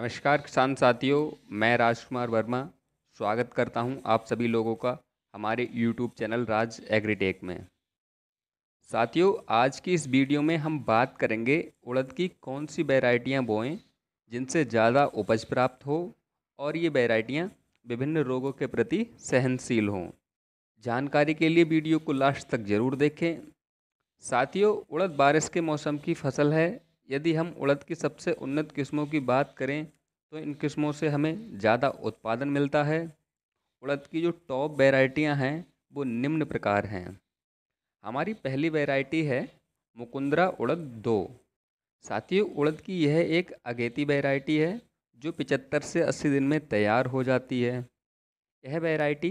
नमस्कार किसान साथियों मैं राजकुमार वर्मा स्वागत करता हूं आप सभी लोगों का हमारे यूट्यूब चैनल राज एग्रीटेक में साथियों आज की इस वीडियो में हम बात करेंगे उड़द की कौन सी वेराइटियाँ बोएं जिनसे ज़्यादा उपज प्राप्त हो और ये वेराइटियाँ विभिन्न रोगों के प्रति सहनशील हों जानकारी के लिए वीडियो को लास्ट तक ज़रूर देखें साथियों उड़द बारिश के मौसम की फसल है यदि हम उड़द की सबसे उन्नत किस्मों की बात करें तो इन किस्मों से हमें ज़्यादा उत्पादन मिलता है उड़द की जो टॉप वेराइटियाँ हैं वो निम्न प्रकार हैं हमारी पहली वेराइटी है मुकुंदरा उड़द दो साथियों उड़द की यह एक अगेती वेराइटी है जो पिचहत्तर से अस्सी दिन में तैयार हो जाती है यह वेराइटी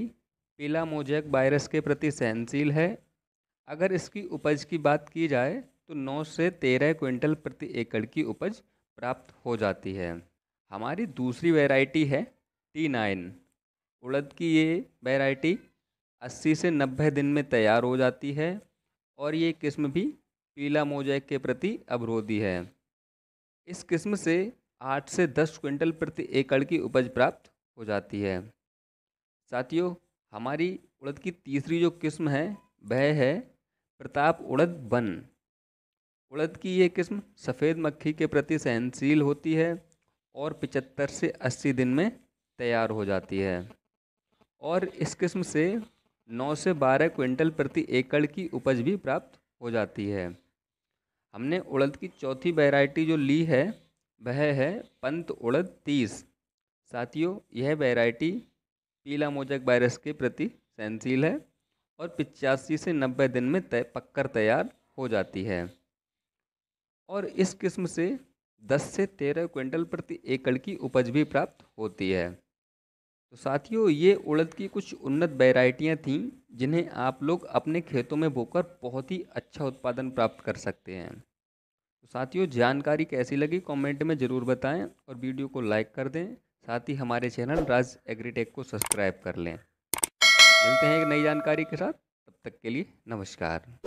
पीला मोजैक वायरस के प्रति सहनशील है अगर इसकी उपज की बात की जाए तो नौ से तेरह क्विंटल प्रति एकड़ की उपज प्राप्त हो जाती है हमारी दूसरी वैरायटी है टी नाइन उड़द की ये वैरायटी 80 से 90 दिन में तैयार हो जाती है और ये किस्म भी पीला मोजैक के प्रति अवरोधी है इस किस्म से आठ से दस क्विंटल प्रति एकड़ की उपज प्राप्त हो जाती है साथियों हमारी उड़द की तीसरी जो किस्म है वह है प्रताप उड़द वन उड़द की ये किस्म सफ़ेद मक्खी के प्रति सहनशील होती है और पिचहत्तर से अस्सी दिन में तैयार हो जाती है और इस किस्म से नौ से बारह क्विंटल प्रति एकड़ की उपज भी प्राप्त हो जाती है हमने उड़द की चौथी वैरायटी जो ली है वह है पंत उड़द तीस साथियों यह वैरायटी पीला मोजक वायरस के प्रति सहनशील है और पिचासी से नब्बे दिन में तय पक्कर तैयार हो जाती है और इस किस्म से 10 से 13 क्विंटल प्रति एकड़ की उपज भी प्राप्त होती है तो साथियों ये उड़द की कुछ उन्नत वेराइटियाँ थीं जिन्हें आप लोग अपने खेतों में बोकर बहुत ही अच्छा उत्पादन प्राप्त कर सकते हैं तो साथियों जानकारी कैसी लगी कमेंट में ज़रूर बताएं और वीडियो को लाइक कर दें साथ ही हमारे चैनल राज एग्रीटेक को सब्सक्राइब कर लें मिलते हैं एक नई जानकारी के साथ तब तक के लिए नमस्कार